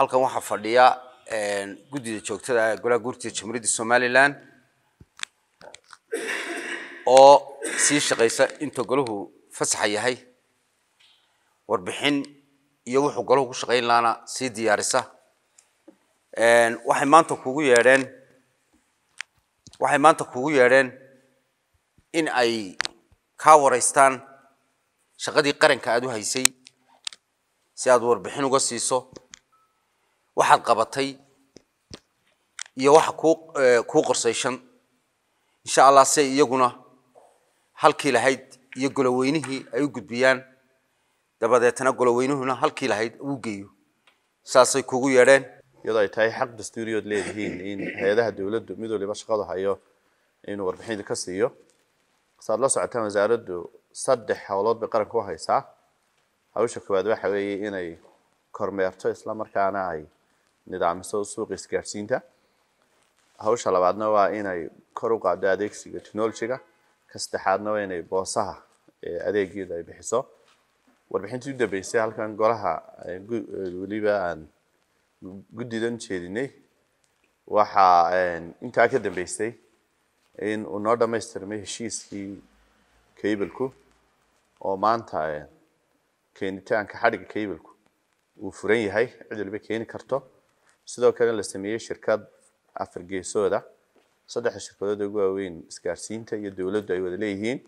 halkan waxaa fadhiya guddida joogtada golaha guurtida jamhuuriyadda somalilan oo sii shaqaysa inta golahu fasaxa yahay warbixin iyo wuxuu golahu ku shaqayn lahaana sii diyaarisa waxay maanta kuugu yeedheen waxay maanta kugu yeedheen in ay kaa wareystaan shaqadii qaranka aada u haysay si aad warbixin uga siiso waxaad qabatay iyo waxa kuu eh, qorsaysan insha allah se iyaguna halkii lahayd iyo goloweynihii ay u gudbiyaan dabadeetana goloweynuhuna halkii lahayd uu geeyo saasay kugu yeedheen iyadoo ay tahay xaq dastuuriyood leedihiin in hay-adaha dowladdu mid waliba shaqadu hayo inuu warbixinta ka siiyo saad la socotaan wasaaraddu saddex howlood bay qaranka u haysaa hawsha koowaad waxa weeye inay kormeerto isla markaana ay nidaamiso suuq isgaadhsiinta hawsha labaadna waa inay kor u qaado adeegsiga technologyga ka saddexaadna waa inay boosaha adeeggeeda ay bixiso warbixintii u dambeysay halkan golaha weliba aan guddidan jeedinay waxaa intaa ka dambeysay in uu noo dhammaystirmay heshiiskii kaybalku oo maanta keenitaanka xadhigga kaybalku uu furan yahay cid waliba keeni karto sidoo kalena la sameeyey shirkad afar geesooda saddexda shirkadood ugu waaweyn isgaarsiinta iyo dowladdu ay wada leeyihiin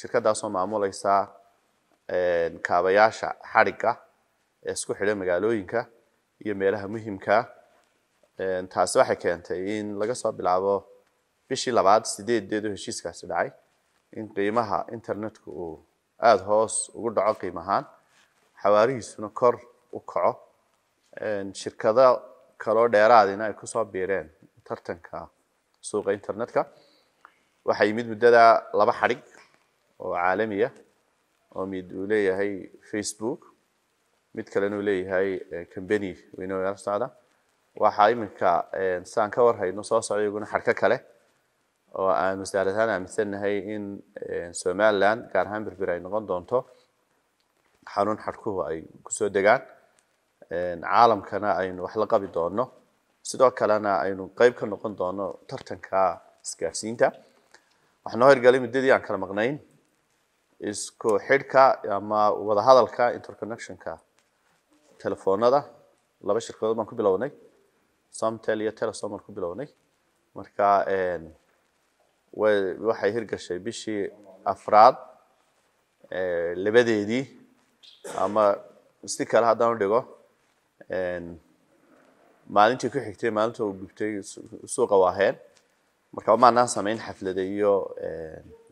shirkadaasoo maamulaysa eh, kaabayaasha xariga ee isku xidha magaalooyinka iyo meelaha muhimka eh, taasi waxay keentay in laga soo bilaabo bishii labaad sideedeedu heshiiskaasi dhacay in qiimaha internetku uu aada hoos ugu dhaco qiimahaan xawaarihiisuna kor u kaco shirkado kaloo dheeraadina ay kusoo biireen tartanka suuqa internetka waxaa yimid muddadaa laba xadhig oo caalamiya oo mid uu leeyahay facebook mid kalena eh, uu leeyahay combany weyneala waxaa iminka eh, saan ka warhayno soo socda iyaguna xadhka kale oo aan wasaaradahaan ahaan aaminsannahay in eh, somaliland gaar ahaan berberi ay noqon doonto xanuun xadhkuhu ay kusoo degaan caalamkana aynu wax la qabi doono sidoo kalena aynu qeyb ka noqon doono tartanka isgaarsiinta waxaa noo hirgalay muddadii aan kala maqnayn isku xidhka ama wadahadalka interconnectionka telefoonada laba shirkadood baan ku bilownay somtel iyo telesom baan ku bilownay marka waxay hirgashay bishii afraad labadeedii ama si kale haddaan u dhigo maalintii ku xigtay maalinta uu gubtay suuqa waaheen marka maanaan samayn xaflade iyo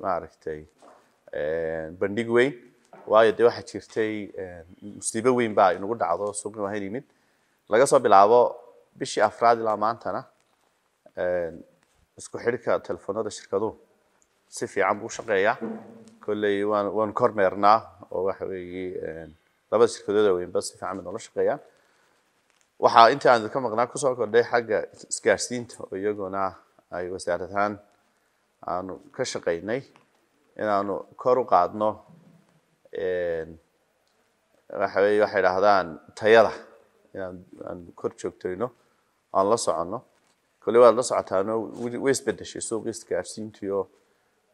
maaragtay bandhig weyn waayo dee waxaa jirtay musiibo weyn baa inagu dhacdo suuqin waaheen yimid laga soo bilaabo bishii afraad ilaa maantana isku xidhka telefoonada shirkaduhu si fiican buu shaqeeyaa kolley waan waanu kormeernaa oo waxa weeye labada shirkadooda weynba si fiican bay noola shaqeeyaan waxaa intii aan idinka maqnaa kusoo kordhay xagga isgaarsiinta oo iyaguna ay wasaaradahaan aanu ka shaqaynay inaanu kor u qaadno waxawey waxay idhahdaan tayada inaan kor joogtoyno aan la soconno kolley waad la socotaano way isbedeshay suuqi isgaarsiintiyo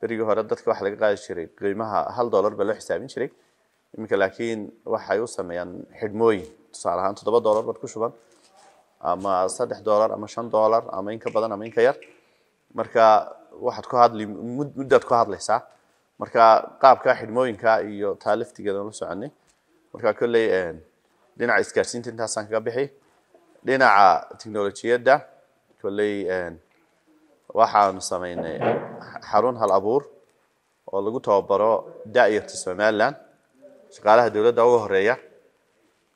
berigii hore dadka waxa laga qaadi jiray qiimaha hal dollar baa loo xisaabin jiray iminka laakiin waxay u sameeyaan xidhmooyin tusaale ahaan toddoba dolar baad ku shuban ama saddex dolar ama shan dollar ama inka badan ama inka yar marka waxaad ku hadli muddaad ku hadlaysaa marka qaabka xidhmooyinka iyo taa laftigeeda la soconay marka kolley dhinaca isgaarsiinta intaasaan kaga bixi dhinaca technolojiyadda kolley waxaanu samaynay xarun hal abuur oo lagu tababaro da-yarta somaliland shaqaalaha dowladda uga horeeya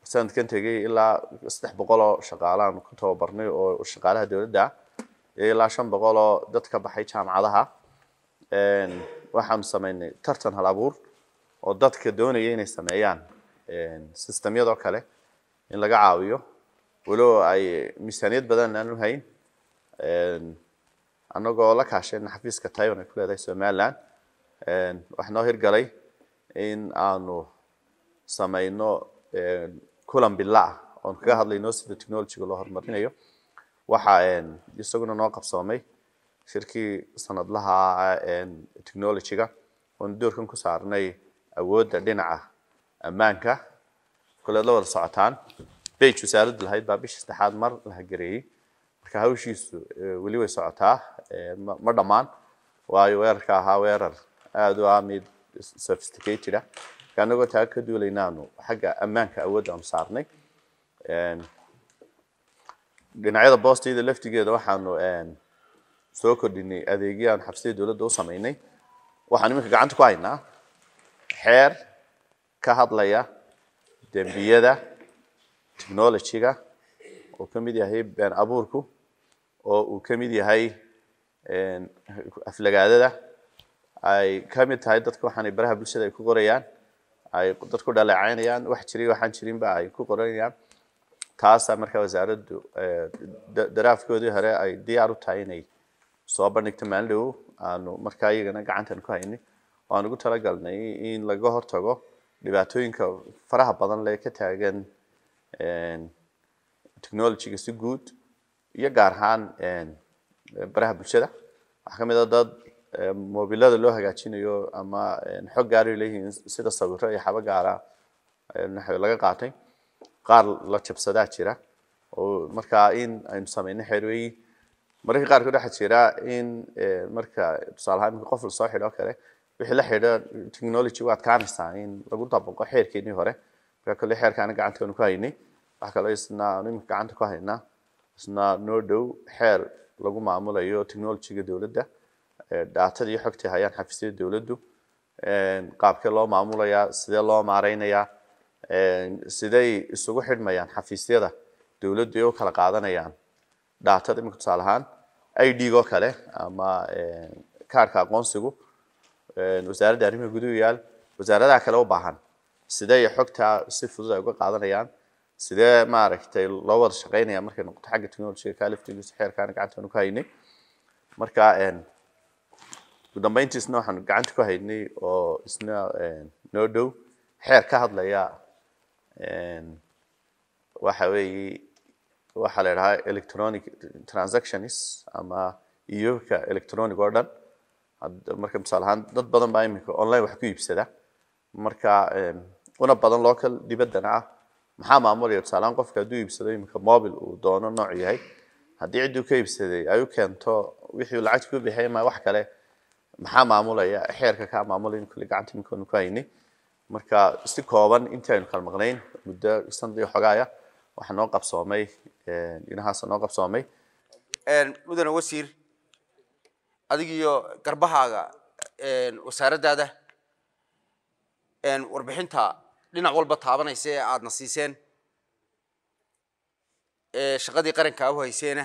sanadkan tegay ilaa saddex boqoloo shaqaalaan ku tababarnay oo shaqaalaha dowladda iyo ilaa shan boqoloo dad ka baxay jaamacadaha waxaanu samaynay tartan hal abuur oo dadka doonaya inay sameeyaan systemyadoo kale in laga caawiyo walow ay miisaaniyad badan aanu hayn annagoo la kaashayna xafiiska tayon ay ku leedahay somaliland waxaa hirgalay in aanu samayno kulan bila ah oon kaga hadlayno sida technologyga loo horumarinayo waxaa isaguna noo qabsoomay shirkii sanadlaha technologyga oon doorkan ku saarnay awoodda dhinaca ammaanka koleed la wada socotaan bage wasaaraddu lahayd baa bishii saddexaad mar la hagereeyey marka hawshiisu weli way socotaa ma dhammaan waayo weerarka ahaa weerar aada u ah mid sophisticated ah anagoo taa ka duulaynaanu xagga ammaanka awoodda aanu saarnay dhinacyada boostayda laftigeeda waxaanu soo kordhinay adeegii aanu xabsida dowladda u samaynay waxaan iminka gacanta ku haynaa xeer ka hadlaya dembiyada technologyga oo ka mid yahay been abuurku oo uu ka mid yahay aflagaadada ay ka mid tahay dadka waxaanay baraha bulshada ay ku qorayaan ay dadku dhaleecaynayaan wax jiray waxaan jirinba ay ku qoranayaan taasa markaa wasaaraddu daraafkoodii hore ay diyaar u tahay inay soo bandhigto maalin aanu markaa iyagana gacantan ku haynay oo aan ugu talagalnay in laga hortago dhibaatooyinka faraha badan lee ka taagan technologyga si guud iyo gaar ahaan baraha bulshada waxaa ka mid a ah dad mobilada loo hagaajinayo ama xog gaara leeyihiin sida sawiro iyo xabo gaara laga qaatay qaar la jabsadaa jira oo markaa in aynu sameyno xerweeyi mararka qaarkood waxaa jira in marka tusaale ahaan marka qof lasoo xidho kale wixii la xidho technology u adkaanaysaa in lagu dabaqo xeerkeenii hore marka kale xeerkaana gacanta ku haynay waxa kaloo isna aanu gacanta ku haynaa isna noo dhow xeer lagu maamulayo technology-ga dowladda daatada iyo xogtay hayaan xafiisyada dowladdu qaabkee loo maamulayaa sidee loo maareynayaa siday isugu xidhmayaan xafiisyada dowladdu ay u kala qaadanayaan daatada imika tusaale ahaan i d kale ama kaarka aqoonsigu wasaaradda arrimaha guduhu yaal wasaaradaha kale u baahan siday xogtaa si fudud ay uga qaadanayaan sidee maaragtay loo wada shaqeynaya markay noqoto xagga technologiga kaliftigiisa xeerkaana gacantaan ku haynay marka ugudambayntiisna waxaan gacanta ku haydnay oo isna eh, noo dhow xeer ka hadlaya eh, waxa weeye waxaa la idhahaa electronic transactions ama iyoobka electronic oo dhan marka tusaale ahaan dad badan baa iminka online wax ku iibsada marka eh, una badan local dibaddana ah maxaa maamulaya tusaale ahaan qofka hadduu iibsado iminka mobil uu doono nooc yahay haddii cidduu ka iibsaday ay u keento wixii lacagta ku bixiyay ma wax kale maxaa maamulaya xeerka kaa maamulan kulli gacanta iminkaanu ku haynay marka si kooban intaaynu kala maqnayn muddo sanadii xogaaya waxaa noo qabsoomay dhinahaasa noo qabsoomay mudane wasiir adigiyo garbahaaga wasaaraddaada warbixinta dhinac walba taabanaysa ee aadna siiseen shaqadii qarankaa u hayseena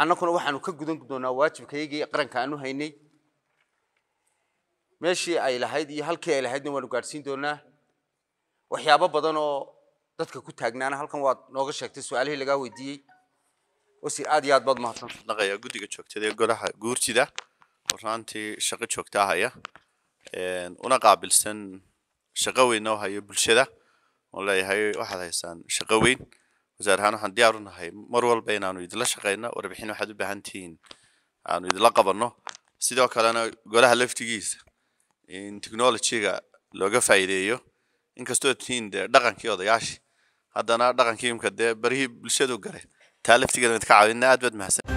annakuna waxaanu ka gudan doonaa waajibkayagii qaranka aanu haynay meeshii ay lahayd iyo halkii ay lahaydna waanu gaadhsiin doonaa waxyaabo badan oo dadka ku taagnaana halkan waad nooga sheegtay su-aalihii lagaa weydiiyey wasir aad iyo aad baad mahadsantahay guddiga joogtada ee golaha guurtida horaantii shaqo joogtaa ah haya una qaabilsan shaqo weyn oo hayo bulshada oon leeyahay waxaad haysaan shaqo weyn wasaar ahaan waxaan diyaaru nahay mar walba inaanu idinla shaqayno warbixin waxaad u baahan tihiin aanu idinla qabanno sidoo kalena golaha laftigiisa in technologyga looga faa'iideeyo inkastoo tihiin dee dhaqankii odayaashi haddana dhaqankii imka dee barihii bulshadu garay taa laftigeena idinka caawina aad baad mahadsan